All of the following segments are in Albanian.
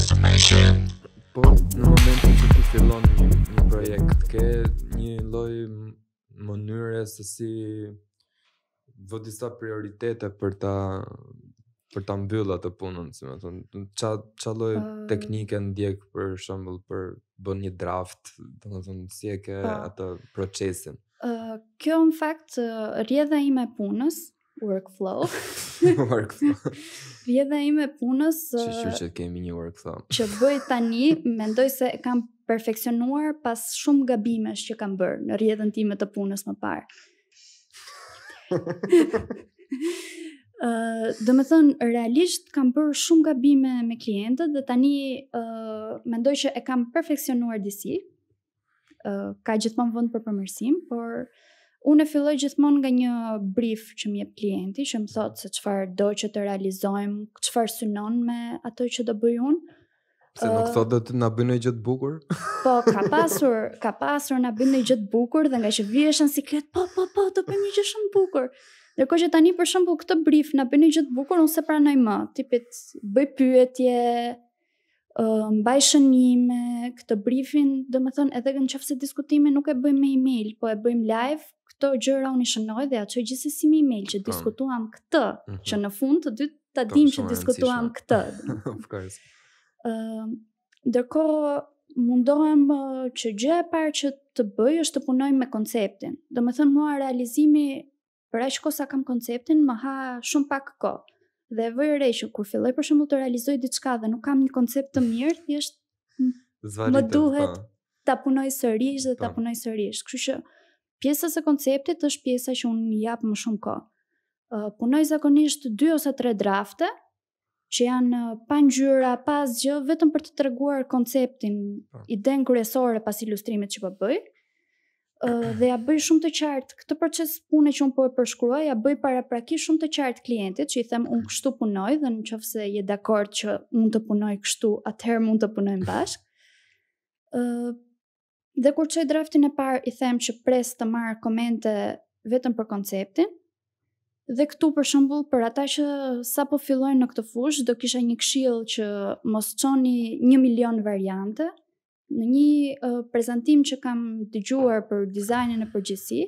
Transformation Po, në momentin që ti fillon një, një projekt, ke një loj mënyre se si vë disa prioritete për ta për ta mbyllur atë punën, si më thon, ç'a ç'a lloj teknike ndjek për shembull për bën një draft, domethënë si e ke atë procesin. Ë, uh, kjo në fakt rjedha rrjedha ime punës, workflow. workflow. Vjedha ime punës... Që shumë që të kemi një thon. që bëj tani, mendoj se e kam perfekcionuar pas shumë gabimesh që kam bërë në rjedhën time të punës më parë. Uh, dhe me thënë, realisht kam bërë shumë gabime me klientët dhe tani uh, mendoj që e kam perfekcionuar disi, uh, ka gjithmonë vënd për përmërsim, por Unë e filloj gjithmonë nga një brief që më jep klienti, që më thotë se çfarë do që të realizojmë, çfarë synon me ato që do bëj unë. Se nuk uh, thotë do të na bëjë një gjë të bukur. Po, ka pasur, ka pasur na bëjë një gjë të bukur dhe nga që vihesh si sekret, po po po, do bëjmë një gjë shumë të bukur. Ndërkohë që tani për shembull këtë brief na bëjë një gjë të bukur, unë se pranoj më, tipit bëj pyetje ë uh, mbaj shënime këtë briefin, domethënë edhe nëse diskutimin nuk e bëjmë me email, po e bëjmë live, këto gjëra unë i shënoj dhe atë që e si me email që diskutuam këtë, mhm. që në fund të dy të adim që diskutuam këtë. Of course. Ndërko, mundohem që gjë e parë që të bëjë është të punoj me konceptin. Do me thënë mua realizimi për e shko sa kam konceptin, më ha shumë pak ko. Dhe vëjë që kur filloj për shumë të realizoj diçka dhe nuk kam një koncept të mirë, thjesht më duhet po. të punoj sërish dhe të po. punoj sërish. Kështu që Pjesa e konceptit është pjesa që unë jap më shumë kohë. Uh, punoj zakonisht 2 ose 3 drafte që janë pa ngjyra, pa asgjë, vetëm për të treguar konceptin, po. idenë kryesore pas ilustrimit që po bëj. Ë uh, dhe ja bëj shumë të qartë këtë proces pune që unë po e përshkruaj, ja bëj paraprakisht shumë të qartë klientit, që i them unë kështu punoj dhe në qofse je dakord që mund të punoj kështu, atëherë mund të punojmë bashkë. Ë uh, Dhe kur çoj draftin e parë, i them që pres të marr komente vetëm për konceptin, Dhe këtu për shembull për ata që sa po fillojnë në këtë fushë, do kisha një këshill që mos çoni 1 milion variante. Në një uh, prezantim që kam dëgjuar për dizajnin e përgjithësi,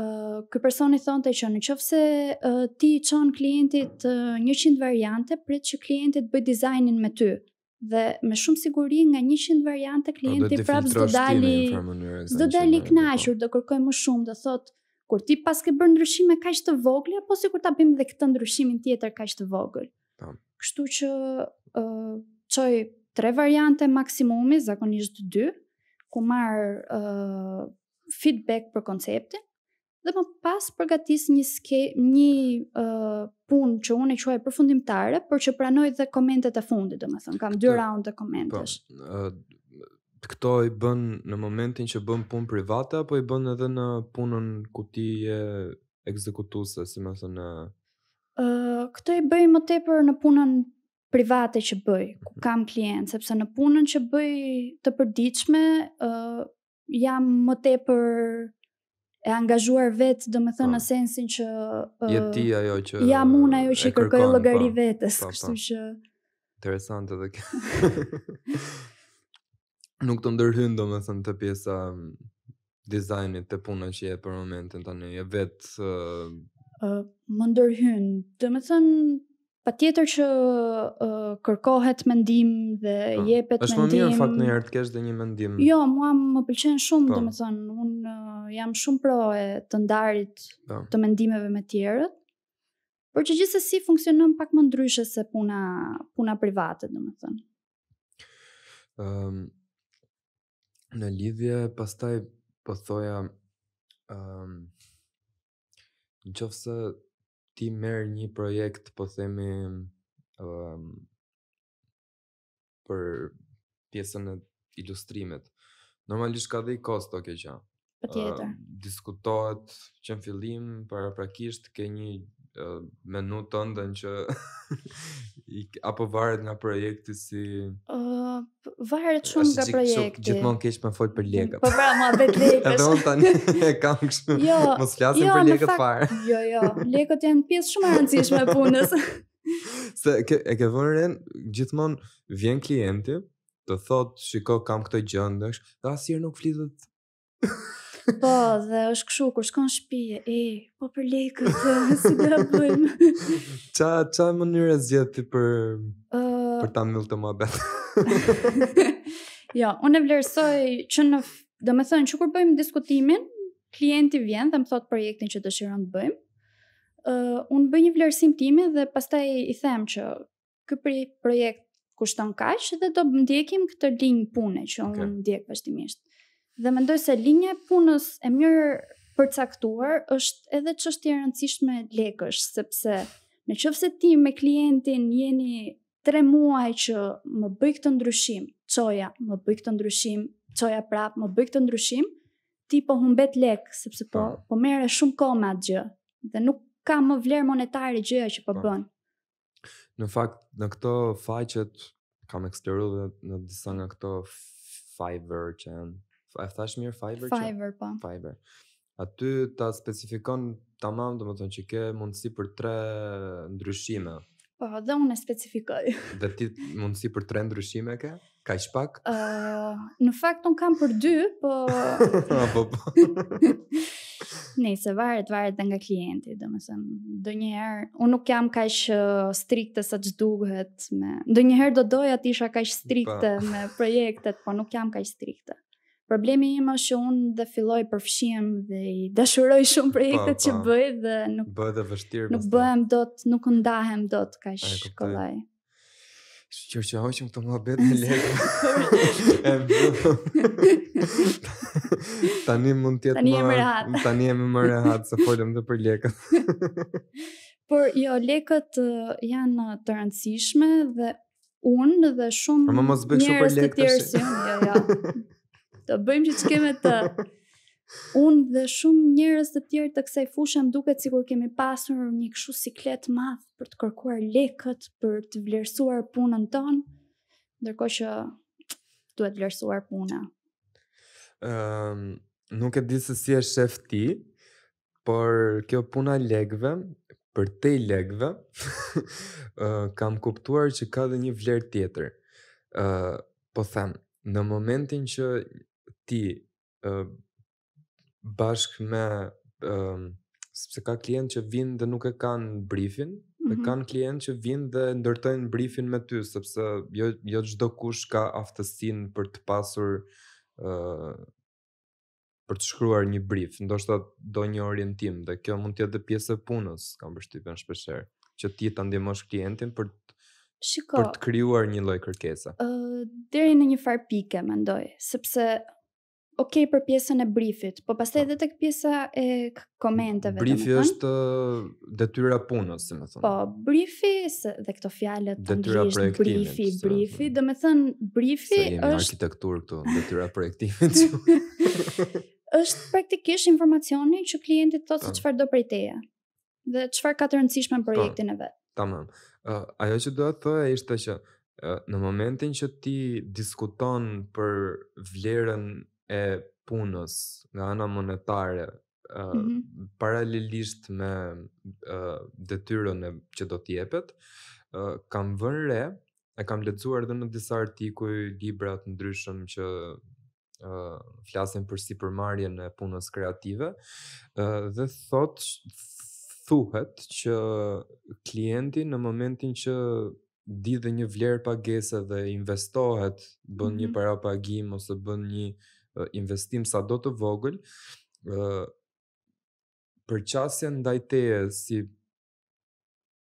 uh, ky person i thonte që nëse uh, ti çon klientit uh, 100 variante, prit që klienti të bëj dizajnin me ty, dhe me shumë siguri nga 100 variante po, klienti prapë do dali do dali i po. kënaqur, do kërkoj më shumë, do thot kur ti pas ke bërë ndryshim me kaq të vogël apo sikur ta bëjmë edhe këtë ndryshimin tjetër kaq të vogël. Po. Kështu që ë uh, çoj tre variante maksimumi, zakonisht dy, ku marr ë uh, feedback për konceptin, dhe më pas përgatis një ske, një uh, punë që unë e quaj përfundimtare, por që pranoj dhe komentet e fundit, do më thënë, kam dy po, round dhe komentesh. Po, uh, këto i bën në momentin që bën punë private, apo i bën edhe në punën ku ti je ekzekutuse, si më thënë? Uh, këto i bëj më tepër në punën private që bëj, ku mhm. kam klient, sepse në punën që bëj të përdiqme, uh, jam më tepër për e angazhuar vetë, do më thënë po. në sensin që... Uh, Jetë ti ajo që... Ja mun ajo që i kërkoj lëgari pa, po, vetës, pa, po, pa. kështu që... Interesante dhe kjo. Nuk të ndërhyndë, do më thënë, të pjesa mm, dizajnit të puna që je për momentin tani, je vetë... Uh... uh më ndërhyndë, do më thënë, pa tjetër që uh, kërkohet mendim dhe jepet mendim... është më mirë në fakt në jertë kesh dhe një mendim... Jo, mua më pëlqen shumë, do më thënë, unë... Uh, jam shumë pro e të ndarit po. të mendimeve me tjerët, por që gjithë si funksionon pak më ndryshe se puna, puna private, dhe më thënë. Um, ehm, në lidhje, pastaj po thoja, um, ehm, në qofë se ti merë një projekt, po themi, um, për pjesën e ilustrimet, Normalisht ka dhe i kost, oke okay, qa. Patjetër. Uh, diskutohet që në fillim para prakisht ke një uh, menu të ndën që i, apo varet nga projekti si uh, varet shumë nga projekti gjithmonë kesh me fol për lekët po pra ma vet lekët edhe unë tani e kam kështu jo, mos flasim jo, për lekët fare jo jo lekët janë pjesë shumë rëndësishme punës se ke, e ke vënë rën gjithmonë vjen klienti të thotë shiko kam këtë gjë ndesh dhe asnjëherë nuk flitet Po, dhe është këshu, kur shkon shpije, e, po për lekë, dhe, si dhe bëjmë. qa, qa mënyre zjeti për, uh, për ta mëllë të më betë? ja, unë e vlerësoj që në, dhe me thënë, që kur bëjmë diskutimin, klienti vjen dhe më thot projektin që të shirën të bëjmë, uh, unë bëj një vlerësim time dhe pastaj i them që ky projekt kushton kaq dhe do ndjekim këtë linjë pune që unë okay. ndjek vazhdimisht dhe mendoj se linja e punës e mirë përcaktuar është edhe çështje e rëndësishme e lekësh, sepse nëse ti me klientin jeni 3 muaj që më bëj këtë ndryshim, çoja, më bëj këtë ndryshim, çoja prap, më bëj këtë ndryshim, ti po humbet lek, sepse po, po po merre shumë kohë me atë gjë dhe nuk ka më vlerë monetare gjëja që po, po. bën. Në fakt, në këto faqet kam eksploruar në disa nga këto Fiverr që janë A e thash mirë Fiber? Fiber, po. Fiber. A ty ta specifikon të mamë, më të që ke mundësi për tre ndryshime? Po, dhe unë e specifikoj. Dhe ti mundësi për tre ndryshime ke? Ka ish pak? Uh, në fakt, unë kam për dy, po... A, ah, po, po. Nej, se varet, varet dhe nga klienti, dhe më të në dë njëherë. Unë nuk jam ka ish strikte sa që duhet me... Dë njëherë do doja të isha ka ish po. strikte pa. me projektet, po nuk jam ka ish strikte problemi im është që unë dhe filloj përfshim dhe i dashuroj shumë po, projektet po. që bëj dhe nuk bëhet e vështirë. Nuk bëhem dot, nuk ndahem dot kaq shkollaj. Shqyrë që hoqëm këtë më abet në lekë. e Tani mund tjetë tani më... Tani e më Tani e më më rehatë, se folëm dhe për lekë. Por jo, lekët janë të rëndësishme dhe unë dhe shumë njërës të tjerë Jo, jo të bëjmë që që kemi të... Unë dhe shumë njërës të tjerë të kësaj fushën duket si kur kemi pasur një këshu siklet math për të kërkuar lekët, për të vlerësuar punën tonë, ndërko që duhet vlerësuar puna. Um, nuk e di se si e shef ti, por kjo puna lekëve, për te lekëve, uh, eh, kam kuptuar që ka dhe një vlerë tjetër. Uh, po them, në momentin që ti uh, bashk me uh, sepse ka klient që vinë dhe nuk e kanë briefin, dhe mhm. kanë klient që vinë dhe ndërtojnë briefin me ty, sepse jo, jo gjdo kush ka aftësin për të pasur uh, për të shkruar një brief, ndoshta do një orientim, dhe kjo mund tjetë dhe pjesë e punës, kam bështypen shpesher, që ti të ndimosh klientin për të Shiko, për të kryuar një loj kërkesa. Uh, deri në një farë pike, mendoj, sepse ok për pjesën e briefit, po pastaj edhe tek pjesa e komenteve. Briefi është uh, detyra punës, si më thonë. Po, briefi dhe këto fjalë të detyra projektimit. Briefi, se, briefi, do të thonë briefi është në arkitektur këto detyra projektimit. është praktikisht informacioni që klienti thotë se çfarë do prej teje dhe çfarë ka të rëndësishme në projektin pa, e vet. Tamam. Uh, ajo që do të është ishte që uh, në momentin që ti diskuton për vlerën e punës nga ana monetare Uh, mm -hmm. paralelisht me uh, detyrën që do t'jepet, uh, kam vënë re, e kam lecuar dhe në disa artikuj, libra të ndryshëm që uh, flasin për si përmarje në punës kreative, uh, dhe thot, thuhet që klienti në momentin që di dhe një vlerë pagese dhe investohet, bën mm -hmm. një mm-hmm. para pagim ose bën një investim sa do të vogël, për për qasjen ndajteje si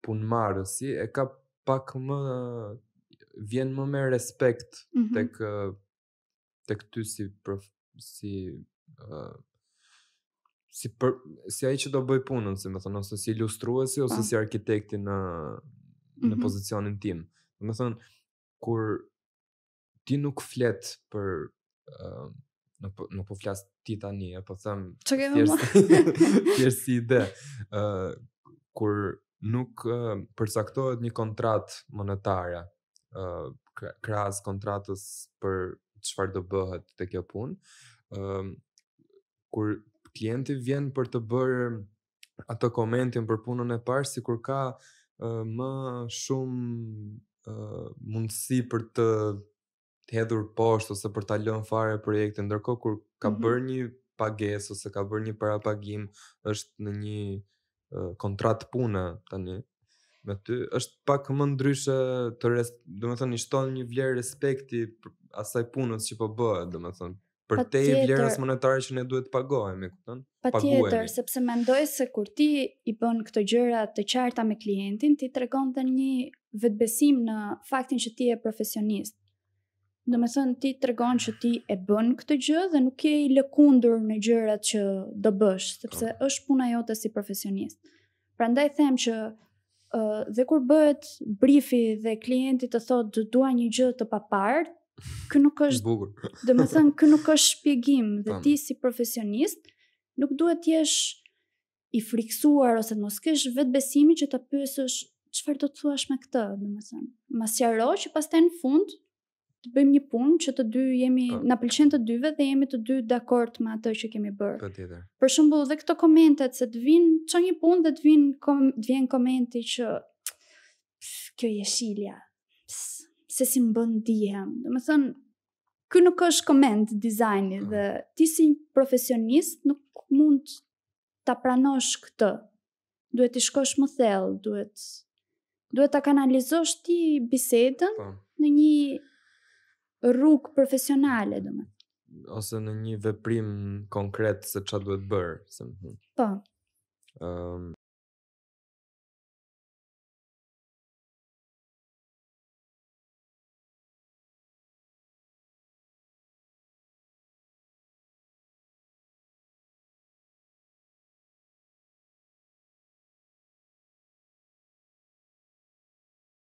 punë e ka pak më, vjen më me respekt mm -hmm. të kë, të si, prof, si, uh, si, për, si aji që do bëj punën, si më thënë, ose si ilustruesi, ose po. si arkitekti në, në mm -hmm. pozicionin tim. Më thënë, kur ti nuk flet për uh, nuk po, nuk po flas ti tani, e po them thjesht thjesht si ide. ë uh, kur nuk uh, përcaktohet një kontratë monetare ë uh, kontratës për çfarë do bëhet te kjo punë, ë uh, kur klienti vjen për të bërë atë komentin për punën e parë sikur ka uh, më shumë uh, mundësi për të të hedhur poshtë ose për ta lënë fare projektin, ndërkohë kur ka mm -hmm. bërë një pagesë ose ka bërë një parapagim, është në një uh, kontratë pune tani me ty, është pak më ndryshe të res, do të i shton një vlerë respekti asaj punës që po bëhet, domethënë të thënë për te i vlerës monetare që ne duhet të pagohemi, kupton? Patjetër, sepse mendoj se kur ti i bën këto gjëra të qarta me klientin, ti tregon dhe një vetbesim në faktin që ti je profesionist. Do me thënë ti të regon që ti e bën këtë gjë dhe nuk je i lëkundur në gjërat që do bësh, sepse oh. është puna jote si profesionist. Pra ndaj them që uh, dhe kur bëhet briefi dhe klientit të thotë dhe dua një gjë të papar, kë nuk është, dhe me thënë kë nuk është shpjegim dhe ti si profesionist, nuk duhet jesh i friksuar ose të mos kesh vetë besimi që të pysësh qëfar do të thuash me këtë, dhe me thënë. Mas që që pas në fund, të bëjmë një punë që të dy jemi po. na pëlqen të dyve dhe jemi të dy dakord me atë që kemi bërë. Patjetër. Po, Për shembull, dhe këto komentet se të vinë çon një punë dhe të vinë kom, të vjen komenti që kjo je se si më bën dihem. Do të thonë Ky nuk është koment dizajni po. dhe ti si profesionist nuk mund ta pranosh këtë. Duhet të shkosh më thellë, duhet duhet ta kanalizosh ti bisedën në një rrugë profesionale, do më. Ose në një veprim konkret se qa duhet bërë. Se... Hmm. Po. Um...